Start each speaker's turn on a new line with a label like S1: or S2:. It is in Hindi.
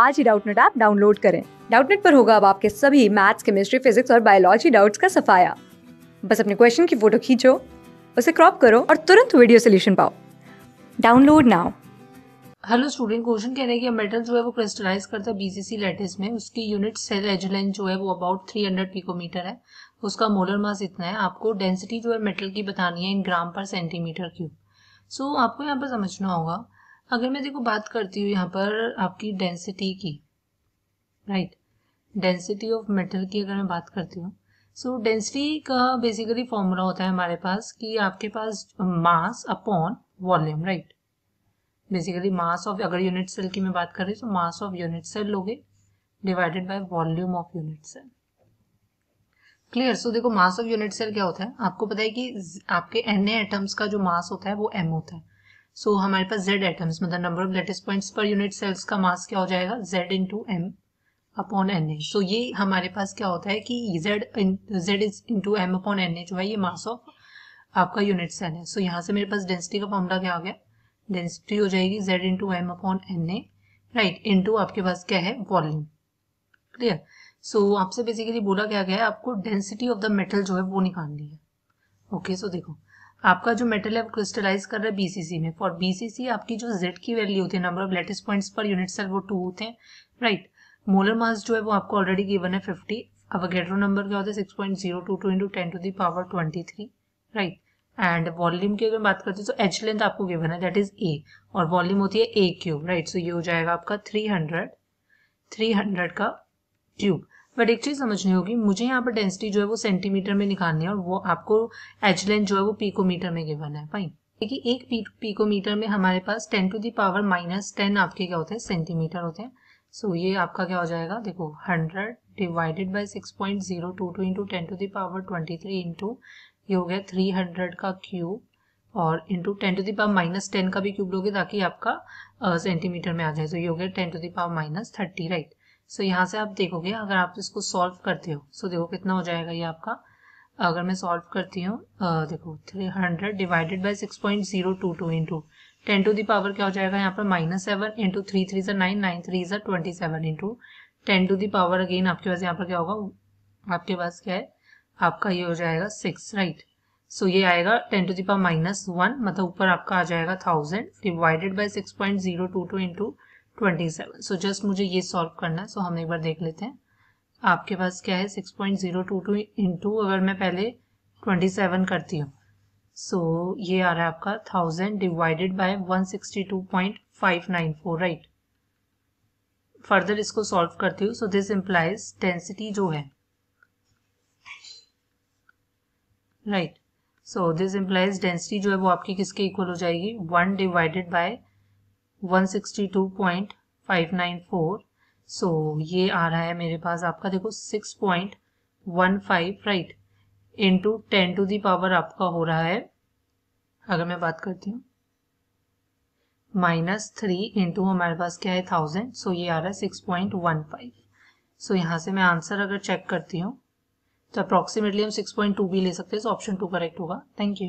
S1: आज ही डाउटनेट ऐप डाउनलोड करें डाउटनेट पर होगा अब आपके सभी मैथ्स केमिस्ट्री फिजिक्स और बायोलॉजी डाउट्स का सफाया बस अपने क्वेश्चन की फोटो खींचो उसे क्रॉप करो और तुरंत वीडियो सोल्यूशन पाओ download now hello student question कह रहे हैं कि मेटल जो है वो क्रिस्टलाइज करता है बीसीसी लेटिस में उसकी यूनिट सेल एजुलेंट जो है वो अबाउट 300 पिकोमीटर है उसका मोलर मास इतना है आपको डेंसिटी जो है मेटल की बतानी है इन ग्राम पर सेंटीमीटर क्यूब सो so, आपको यहाँ पर समझना होगा अगर मैं देखो बात करती हूँ यहाँ पर आपकी डेंसिटी की राइट डेंसिटी ऑफ मेटल की अगर मैं बात करती हूँ सो डेंसिटी का बेसिकली फॉर्मूला होता है हमारे पास कि आपके पास mass upon volume right basically mass of अगर यूनिट सेल की मैं बात कर रही हूँ तो मास ऑफ यूनिट सेल लोगे divided by volume of unit cell clear so देखो मास ऑफ यूनिट सेल क्या होता है आपको पता है कि आपके एन एटम्स का जो मास होता है वो एम होता है सो so, हमारे पास जेड एटम्स मतलब नंबर ऑफ लेटेस्ट पॉइंट्स पर यूनिट सेल्स का मास क्या हो जाएगा Z into M upon N H so ये हमारे पास क्या होता है कि Z Z is into M upon N H जो है ये मास ऑफ आपका यूनिट सेल है सो so, यहाँ से मेरे पास डेंसिटी का फॉर्मूला क्या हो गया डेंसिटी हो जाएगी Z into M upon N A right into आपके पास क्या है वॉल्यूम क्लियर सो आपसे बेसिकली बोला क्या गया है आपको डेंसिटी ऑफ द मेटल जो है वो निकालनी है ओके okay, सो so देखो आपका जो मेटल है वो क्रिस्टलाइज कर रहा है बीसीसी में फॉर बीसीसी आपकी जो जेड की वैल्यू होती है नंबर ऑफ लेटेस्ट पॉइंट्स पर यूनिट सेल वो टू होते हैं राइट मोलर मास जो है वो आपको ऑलरेडी गिवन है फिफ्टी अब अगेड्रो नंबर क्या होता है six point zero two two into ten to the power twenty three right and volume की अगर बात करते हैं तो एच लेंथ आपको गिवन है दैट इज ए और वॉल्यूम होती है ए क्यूब राइट सो ये हो जाएगा आपका थ्री हंड्रेड थ्री हंड्रेड का क्यूब बट एक चीज़ समझनी होगी मुझे यहाँ पर डेंसिटी जो है वो सेंटीमीटर में निकालनी है और वो आपको एच लेंथ जो है वो पीकोमीटर में गिवन है फाइन देखिए एक पीकोमीटर में हमारे पास ten to power minus ten आपके क्या होते हैं सेंटीमीटर होते हैं सो so, ये आपका क्या हो जाएगा देखो hundred divided by six point zero two two into ten to the power twenty three into ये हो गया थ्री हंड्रेड का क्यूब और into ten to the power minus ten का भी क्यूब लोगे ताकि आपका सेंटीमीटर uh, में आ जाए तो so, ये हो गया ten to the power minus thirty right so so, यहाँ से आप देखोगे अगर आप इसको सॉल्व करते हो सो so, देखो कितना हो जाएगा ये आपका अगर मैं सॉल्व करती हूँ देखो three hundred divided by six point zero two two into ten to the power क्या हो जाएगा यहाँ पर minus seven into three three ज़ा नाइन नाइन थ्री ज़ा twenty seven into ten to the power again आपके पास यहाँ पर क्या होगा आपके पास क्या है आपका ये हो जाएगा सिक्स राइट सो ये आएगा ten to the power minus one मतलब ऊपर आपका आ जाएगा thousand divided by six point zero two two into twenty seven so just मुझे ये सॉल्व करना है सो so हम एक बार देख लेते हैं आपके पास क्या है six point zero two two into अगर मैं पहले ट्वेंटी सेवन करती हूँ सो so, ये आ रहा है आपका thousand divided by one sixty two point five nine four right further इसको सॉल्व करती हूँ सो दिस इम्प्लाइज डेंसिटी जो है right so this implies density जो है वो आपकी किसके इक्वल हो जाएगी one divided by 162.594 so so, ये आ रहा है मेरे पास आपका देखो 6.15 right into ten to the power आपका हो रहा है अगर मैं बात करती हूँ माइनस थ्री इंटू हमारे पास क्या है थाउजेंड सो so ये आ रहा है six point one five so यहाँ से मैं आंसर अगर चेक करती हूँ तो अप्रॉक्सीमेटली हम सिक्स पॉइंट टू भी ले सकते हैं सो ऑप्शन टू करेक्ट होगा थैंक यू